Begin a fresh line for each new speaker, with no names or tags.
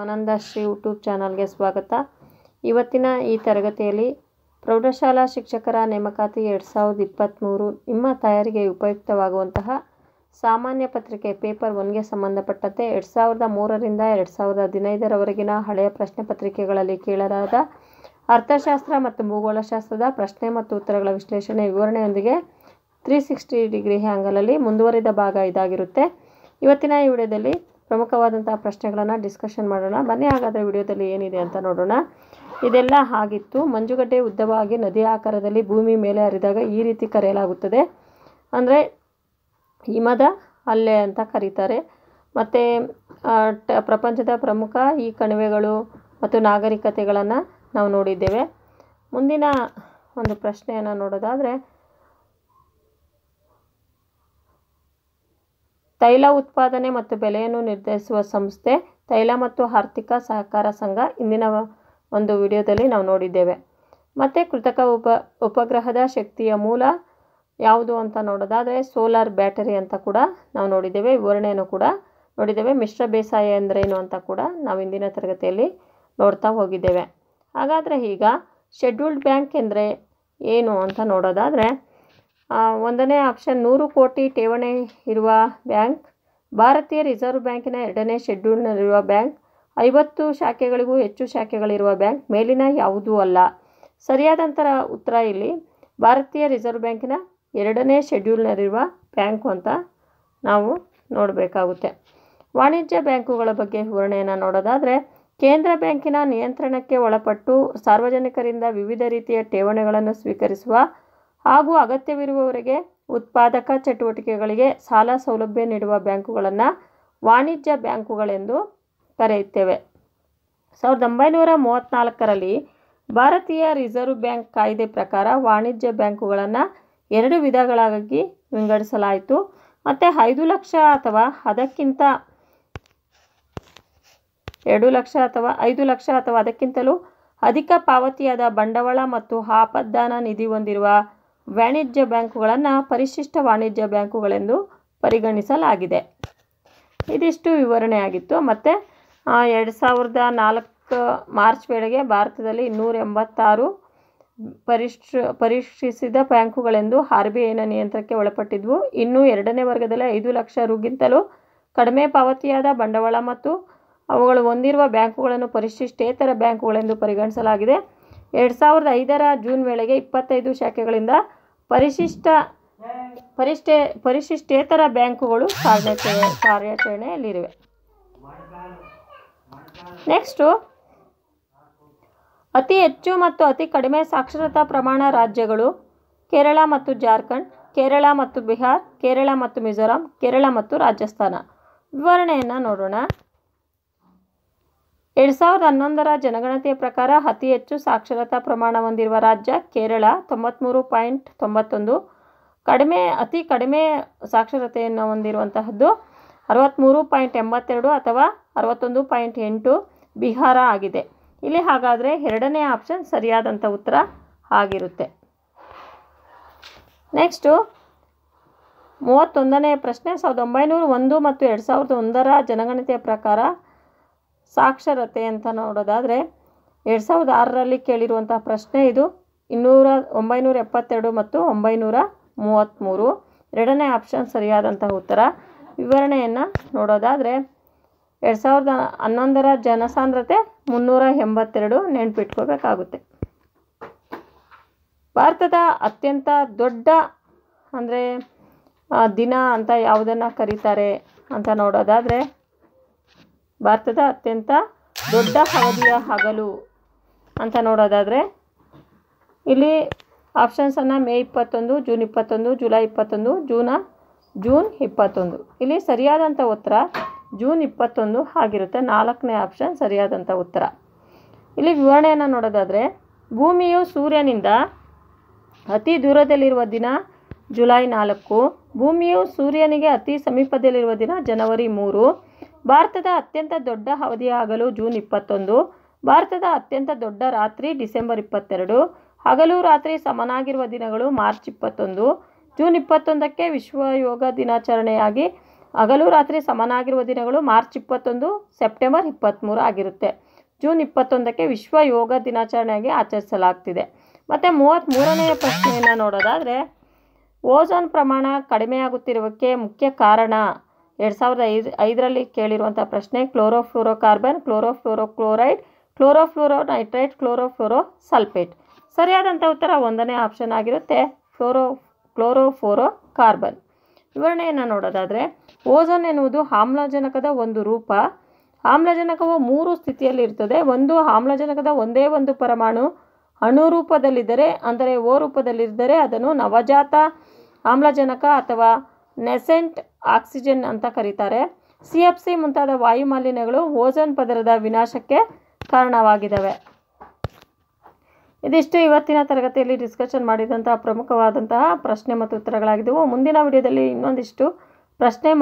Anandashree YouTube ಚಾನಲ್ಗೆ ಸ್ವಾಗತ ಇವತ್ತಿನ ಈ ತರಗತಿಯಲ್ಲಿ ಪ್ರೌಢಶಾಲಾ ಶಿಕ್ಷಕರ ನೇಮಕಾತಿ ಎರಡು ಸಾವಿರದ ಇಪ್ಪತ್ತ್ಮೂರು ನಿಮ್ಮ ತಯಾರಿಗೆ ಉಪಯುಕ್ತವಾಗುವಂತಹ ಸಾಮಾನ್ಯ ಪತ್ರಿಕೆ ಪೇಪರ್ ಒನ್ಗೆ ಸಂಬಂಧಪಟ್ಟಂತೆ ಎರಡು ಸಾವಿರದ ಮೂರರಿಂದ ಎರಡು ಸಾವಿರದ ಹದಿನೈದರವರೆಗಿನ ಹಳೆಯ ಪ್ರಶ್ನೆ ಪತ್ರಿಕೆಗಳಲ್ಲಿ ಕೇಳಲಾದ ಅರ್ಥಶಾಸ್ತ್ರ ಮತ್ತು ಭೂಗೋಳಶಾಸ್ತ್ರದ ಪ್ರಶ್ನೆ ಮತ್ತು ಉತ್ತರಗಳ ವಿಶ್ಲೇಷಣೆ ವಿವರಣೆಯೊಂದಿಗೆ ತ್ರೀ ಸಿಕ್ಸ್ಟಿ ಡಿಗ್ರಿ ಹ್ಯಾಂಗಲಲ್ಲಿ ಮುಂದುವರಿದ ಭಾಗ ಇದಾಗಿರುತ್ತೆ ಇವತ್ತಿನ ಈ ವಿಡಿಯೋದಲ್ಲಿ ಪ್ರಮುಖವಾದಂತಹ ಪ್ರಶ್ನೆಗಳನ್ನು ಡಿಸ್ಕಷನ್ ಮಾಡೋಣ ಬನ್ನಿ ಹಾಗಾದರೆ ವಿಡಿಯೋದಲ್ಲಿ ಏನಿದೆ ಅಂತ ನೋಡೋಣ ಇದೆಲ್ಲ ಆಗಿತ್ತು ಮಂಜುಗಡ್ಡೆ ಉದ್ದವಾಗಿ ನದಿ ಆಕಾರದಲ್ಲಿ ಭೂಮಿ ಮೇಲೆ ಹರಿದಾಗ ಈ ರೀತಿ ಕರೆಯಲಾಗುತ್ತದೆ ಅಂದರೆ ಹಿಮದ ಅಲ್ಲೆ ಅಂತ ಕರೀತಾರೆ ಮತ್ತು ಪ್ರಪಂಚದ ಪ್ರಮುಖ ಈ ಕಣಿವೆಗಳು ಮತ್ತು ನಾಗರಿಕತೆಗಳನ್ನು ನಾವು ನೋಡಿದ್ದೇವೆ ಮುಂದಿನ ಒಂದು ಪ್ರಶ್ನೆಯನ್ನು ನೋಡೋದಾದರೆ ತೈಲ ಉತ್ಪಾದನೆ ಮತ್ತು ಬೆಲೆಯನ್ನು ನಿರ್ಧರಿಸುವ ಸಂಸ್ಥೆ ತೈಲ ಮತ್ತು ಆರ್ಥಿಕ ಸಹಕಾರ ಸಂಘ ಇಂದಿನ ಒಂದು ವಿಡಿಯೋದಲ್ಲಿ ನಾವು ನೋಡಿದ್ದೇವೆ ಮತ್ತು ಕೃತಕ ಉಪ ಉಪಗ್ರಹದ ಶಕ್ತಿಯ ಮೂಲ ಯಾವುದು ಅಂತ ನೋಡೋದಾದರೆ ಸೋಲಾರ್ ಬ್ಯಾಟರಿ ಅಂತ ಕೂಡ ನಾವು ನೋಡಿದ್ದೇವೆ ವಿವರಣೆಯನ್ನು ಕೂಡ ನೋಡಿದ್ದೇವೆ ಮಿಶ್ರ ಬೇಸಾಯ ಏನು ಅಂತ ಕೂಡ ನಾವು ಇಂದಿನ ತರಗತಿಯಲ್ಲಿ ನೋಡ್ತಾ ಹೋಗಿದ್ದೇವೆ ಹಾಗಾದರೆ ಈಗ ಶೆಡ್ಯೂಲ್ಡ್ ಬ್ಯಾಂಕ್ ಎಂದರೆ ಏನು ಅಂತ ನೋಡೋದಾದರೆ ಒಂದನೇ ಆಪ್ಷನ್ ನೂರು ಕೋಟಿ ಠೇವಣಿ ಇರುವ ಬ್ಯಾಂಕ್ ಭಾರತೀಯ ರಿಸರ್ವ್ ಬ್ಯಾಂಕಿನ ಎರಡನೇ ಶೆಡ್ಯೂಲ್ನಲ್ಲಿರುವ ಬ್ಯಾಂಕ್ ಐವತ್ತು ಶಾಖೆಗಳಿಗೂ ಹೆಚ್ಚು ಶಾಖೆಗಳಿರುವ ಬ್ಯಾಂಕ್ ಮೇಲಿನ ಯಾವುದೂ ಅಲ್ಲ ಸರಿಯಾದಂತರ ಉತ್ತರ ಇಲ್ಲಿ ಭಾರತೀಯ ರಿಸರ್ವ್ ಬ್ಯಾಂಕಿನ ಎರಡನೇ ಶೆಡ್ಯೂಲ್ನಲ್ಲಿರುವ ಬ್ಯಾಂಕು ಅಂತ ನಾವು ನೋಡಬೇಕಾಗುತ್ತೆ ವಾಣಿಜ್ಯ ಬ್ಯಾಂಕುಗಳ ಬಗ್ಗೆ ವಿವರಣೆಯನ್ನು ನೋಡೋದಾದರೆ ಕೇಂದ್ರ ಬ್ಯಾಂಕಿನ ನಿಯಂತ್ರಣಕ್ಕೆ ಒಳಪಟ್ಟು ಸಾರ್ವಜನಿಕರಿಂದ ವಿವಿಧ ರೀತಿಯ ಠೇವಣಿಗಳನ್ನು ಸ್ವೀಕರಿಸುವ ಹಾಗೂ ಅಗತ್ಯವಿರುವವರಿಗೆ ಉತ್ಪಾದಕ ಚಟುವಟಿಕೆಗಳಿಗೆ ಸಾಲ ಸೌಲಭ್ಯ ನೀಡುವ ಬ್ಯಾಂಕುಗಳನ್ನು ವಾಣಿಜ್ಯ ಬ್ಯಾಂಕುಗಳೆಂದು ಕರೆಯುತ್ತೇವೆ ಸಾವಿರದ ಒಂಬೈನೂರ ಮೂವತ್ತ್ನಾಲ್ಕರಲ್ಲಿ ಭಾರತೀಯ ರಿಸರ್ವ್ ಬ್ಯಾಂಕ್ ಕಾಯ್ದೆ ಪ್ರಕಾರ ವಾಣಿಜ್ಯ ಬ್ಯಾಂಕುಗಳನ್ನು ಎರಡು ವಿಧಗಳಾಗಿ ವಿಂಗಡಿಸಲಾಯಿತು ಮತ್ತು ಐದು ಲಕ್ಷ ಅಥವಾ ಅದಕ್ಕಿಂತ ಎರಡು ಲಕ್ಷ ಅಥವಾ ಐದು ಲಕ್ಷ ಅಥವಾ ಅದಕ್ಕಿಂತಲೂ ಅಧಿಕ ಪಾವತಿಯಾದ ಬಂಡವಾಳ ಮತ್ತು ಆಪದ್ದಾನ ನಿಧಿ ಹೊಂದಿರುವ ವಾಣಿಜ್ಯ ಬ್ಯಾಂಕುಗಳನ್ನು ಪರಿಶಿಷ್ಟ ವಾಣಿಜ್ಯ ಬ್ಯಾಂಕುಗಳೆಂದು ಪರಿಗಣಿಸಲಾಗಿದೆ ಇದಿಷ್ಟು ವಿವರಣೆಯಾಗಿತ್ತು ಮತ್ತು ಎರಡು ಸಾವಿರದ ನಾಲ್ಕು ಮಾರ್ಚ್ ವೇಳೆಗೆ ಭಾರತದಲ್ಲಿ ಇನ್ನೂರ ಎಂಬತ್ತಾರು ಪರಿಶ್ ಪರೀಕ್ಷಿಸಿದ ಬ್ಯಾಂಕುಗಳೆಂದು ಆರ್ ಬಿ ಐನ ನಿಯಂತ್ರಣಕ್ಕೆ ಒಳಪಟ್ಟಿದ್ವು ಇನ್ನೂ ಎರಡನೇ ವರ್ಗದಲ್ಲಿ ಐದು ಲಕ್ಷ ರುಗಿಂತಲೂ ಕಡಿಮೆ ಪಾವತಿಯಾದ ಬಂಡವಾಳ ಮತ್ತು ಅವುಗಳು ಹೊಂದಿರುವ ಬ್ಯಾಂಕುಗಳನ್ನು ಪರಿಶಿಷ್ಟೇತರ ಬ್ಯಾಂಕುಗಳೆಂದು ಪರಿಗಣಿಸಲಾಗಿದೆ ಎರಡು ಸಾವಿರದ ಐದರ ಜೂನ್ ವೇಳೆಗೆ ಇಪ್ಪತ್ತೈದು ಶಾಖೆಗಳಿಂದ ಪರಿಶಿಷ್ಟ ಪರಿಷ್ಠೆ ಪರಿಶಿಷ್ಟೇತರ ಬ್ಯಾಂಕುಗಳು ಕಾರ್ಯಾಚರಣೆ ಕಾರ್ಯಾಚರಣೆಯಲ್ಲಿವೆ ನೆಕ್ಸ್ಟು ಅತಿ ಹೆಚ್ಚು ಮತ್ತು ಅತಿ ಕಡಿಮೆ ಸಾಕ್ಷರತಾ ಪ್ರಮಾಣ ರಾಜ್ಯಗಳು ಕೇರಳ ಮತ್ತು ಜಾರ್ಖಂಡ್ ಕೇರಳ ಮತ್ತು ಬಿಹಾರ್ ಕೇರಳ ಮತ್ತು ಮಿಜೋರಾಂ ಕೇರಳ ಮತ್ತು ರಾಜಸ್ಥಾನ ವಿವರಣೆಯನ್ನು ನೋಡೋಣ ಎರಡು ಸಾವಿರದ ಹನ್ನೊಂದರ ಜನಗಣತಿಯ ಪ್ರಕಾರ ಅತಿ ಹೆಚ್ಚು ಸಾಕ್ಷರತಾ ಪ್ರಮಾಣ ಹೊಂದಿರುವ ರಾಜ್ಯ ಕೇರಳ ತೊಂಬತ್ತ್ಮೂರು ಪಾಯಿಂಟ್ ತೊಂಬತ್ತೊಂದು ಕಡಿಮೆ ಅತಿ ಕಡಿಮೆ ಸಾಕ್ಷರತೆಯನ್ನು ಹೊಂದಿರುವಂತಹದ್ದು ಅರವತ್ತ್ಮೂರು ಪಾಯಿಂಟ್ ಎಂಬತ್ತೆರಡು ಅಥವಾ ಅರವತ್ತೊಂದು ಪಾಯಿಂಟ್ ಎಂಟು ಬಿಹಾರ ಆಗಿದೆ ಇಲ್ಲಿ ಹಾಗಾದರೆ ಎರಡನೇ ಆಪ್ಷನ್ ಸರಿಯಾದಂಥ ಉತ್ತರ ಆಗಿರುತ್ತೆ ನೆಕ್ಸ್ಟು ಮೂವತ್ತೊಂದನೇ ಪ್ರಶ್ನೆ ಸಾವಿರದ ಒಂಬೈನೂರ ಒಂದು ಮತ್ತು ಎರಡು ಸಾವಿರದ ಒಂದರ ಜನಗಣತಿಯ ಪ್ರಕಾರ ಸಾಕ್ಷರತೆ ಅಂತ ನೋಡೋದಾದರೆ ಎರಡು ಸಾವಿರದ ಆರರಲ್ಲಿ ಕೇಳಿರುವಂಥ ಪ್ರಶ್ನೆ ಇದು ಇನ್ನೂರ ಒಂಬೈನೂರ ಎಪ್ಪತ್ತೆರಡು ಮತ್ತು ಒಂಬೈನೂರ ಮೂವತ್ತ್ಮೂರು ಎರಡನೇ ಆಪ್ಷನ್ ಸರಿಯಾದಂತಹ ಉತ್ತರ ವಿವರಣೆಯನ್ನು ನೋಡೋದಾದರೆ ಎರಡು ಸಾವಿರದ ಹನ್ನೊಂದರ ಜನಸಾಂದ್ರತೆ ಮುನ್ನೂರ ಎಂಬತ್ತೆರಡು ನೆನ್ಪಿಟ್ಕೋಬೇಕಾಗುತ್ತೆ ಭಾರತದ ಅತ್ಯಂತ ದೊಡ್ಡ ಅಂದರೆ ದಿನ ಅಂತ ಯಾವುದನ್ನು ಕರೀತಾರೆ ಅಂತ ನೋಡೋದಾದರೆ ಭಾರತದ ಅತ್ಯಂತ ದೊಡ್ಡ ಅವಧಿಯ ಹಗಲು ಅಂತ ನೋಡೋದಾದರೆ ಇಲ್ಲಿ ಆಪ್ಷನ್ಸನ್ನು ಮೇ ಇಪ್ಪತ್ತೊಂದು ಜೂನ್ ಇಪ್ಪತ್ತೊಂದು ಜುಲೈ ಇಪ್ಪತ್ತೊಂದು ಜೂನ ಜೂನ್ ಇಪ್ಪತ್ತೊಂದು ಇಲ್ಲಿ ಸರಿಯಾದಂಥ ಉತ್ತರ ಜೂನ್ ಇಪ್ಪತ್ತೊಂದು ಆಗಿರುತ್ತೆ ನಾಲ್ಕನೇ ಆಪ್ಷನ್ ಸರಿಯಾದಂಥ ಉತ್ತರ ಇಲ್ಲಿ ವಿವರಣೆಯನ್ನು ನೋಡೋದಾದರೆ ಭೂಮಿಯು ಸೂರ್ಯನಿಂದ ಅತಿ ದೂರದಲ್ಲಿರುವ ದಿನ ಜುಲೈ ನಾಲ್ಕು ಭೂಮಿಯು ಸೂರ್ಯನಿಗೆ ಅತಿ ಸಮೀಪದಲ್ಲಿರುವ ದಿನ ಜನವರಿ ಮೂರು ಭಾರತದ ಅತ್ಯಂತ ದೊಡ್ಡ ಅವಧಿಯಾಗಲು ಜೂನ್ ಇಪ್ಪತ್ತೊಂದು ಭಾರತದ ಅತ್ಯಂತ ದೊಡ್ಡ ರಾತ್ರಿ ಡಿಸೆಂಬರ್ ಇಪ್ಪತ್ತೆರಡು ಹಗಲು ರಾತ್ರಿ ಸಮನಾಗಿರುವ ದಿನಗಳು ಮಾರ್ಚ್ ಇಪ್ಪತ್ತೊಂದು ಜೂನ್ ಇಪ್ಪತ್ತೊಂದಕ್ಕೆ ವಿಶ್ವ ಯೋಗ ದಿನಾಚರಣೆಯಾಗಿ ಹಗಲು ರಾತ್ರಿ ಸಮನಾಗಿರುವ ದಿನಗಳು ಮಾರ್ಚ್ ಇಪ್ಪತ್ತೊಂದು ಸೆಪ್ಟೆಂಬರ್ ಇಪ್ಪತ್ತ್ಮೂರು ಆಗಿರುತ್ತೆ ಜೂನ್ ಇಪ್ಪತ್ತೊಂದಕ್ಕೆ ವಿಶ್ವ ಯೋಗ ದಿನಾಚರಣೆಯಾಗಿ ಆಚರಿಸಲಾಗ್ತಿದೆ ಮತ್ತು ಮೂವತ್ತ್ಮೂರನೆಯ ಪ್ರಶ್ನೆಯನ್ನು ನೋಡೋದಾದರೆ ಓಝೋನ್ ಪ್ರಮಾಣ ಕಡಿಮೆಯಾಗುತ್ತಿರುವಕ್ಕೆ ಮುಖ್ಯ ಕಾರಣ ಎರಡು ಸಾವಿರದ ಐದು ಐದರಲ್ಲಿ ಕೇಳಿರುವಂಥ ಪ್ರಶ್ನೆ chlorofluoro carbon chlorofluoro chloride chlorofluoro nitrite chlorofluoro sulphate ಸರಿಯಾದಂಥ ಉತ್ತರ ಒಂದನೇ ಆಪ್ಷನ್ ಆಗಿರುತ್ತೆ ಫ್ಲೋರೋ ಕ್ಲೋರೋಫ್ಲೋರೋ ಕಾರ್ಬನ್ ವಿವರಣೆಯನ್ನು ನೋಡೋದಾದರೆ ಓಝೋನ್ ಎನ್ನುವುದು ಆಮ್ಲಜನಕದ ಒಂದು ರೂಪ ಆಮ್ಲಜನಕವು ಮೂರು ಸ್ಥಿತಿಯಲ್ಲಿ ಇರ್ತದೆ ಒಂದು ಆಮ್ಲಜನಕದ ಒಂದೇ ಒಂದು ಪರಮಾಣು ಅಣುರೂಪದಲ್ಲಿದ್ದರೆ ಅಂದರೆ ಓ ರೂಪದಲ್ಲಿದ್ದರೆ ಅದನ್ನು ನವಜಾತ ಆಮ್ಲಜನಕ ಅಥವಾ ನೆಸೆಂಟ್ ಆಕ್ಸಿಜನ್ ಅಂತ ಕರೀತಾರೆ ಸಿ ಎಫ್ ಸಿ ಮುಂತಾದ ವಾಯುಮಾಲಿನ್ಯಗಳು ಮಾಲಿನ್ಯಗಳು ಓಜೋನ್ ಪದರದ ವಿನಾಶಕ್ಕೆ ಕಾರಣವಾಗಿದ್ದಾವೆ ಇದಿಷ್ಟು ಇವತ್ತಿನ ತರಗತಿಯಲ್ಲಿ ಡಿಸ್ಕಷನ್ ಮಾಡಿದಂತಹ ಪ್ರಮುಖವಾದಂತಹ ಪ್ರಶ್ನೆ ಮತ್ತು ಉತ್ತರಗಳಾಗಿದ್ದವು ಮುಂದಿನ ವಿಡಿಯೋದಲ್ಲಿ ಇನ್ನೊಂದಿಷ್ಟು ಪ್ರಶ್ನೆ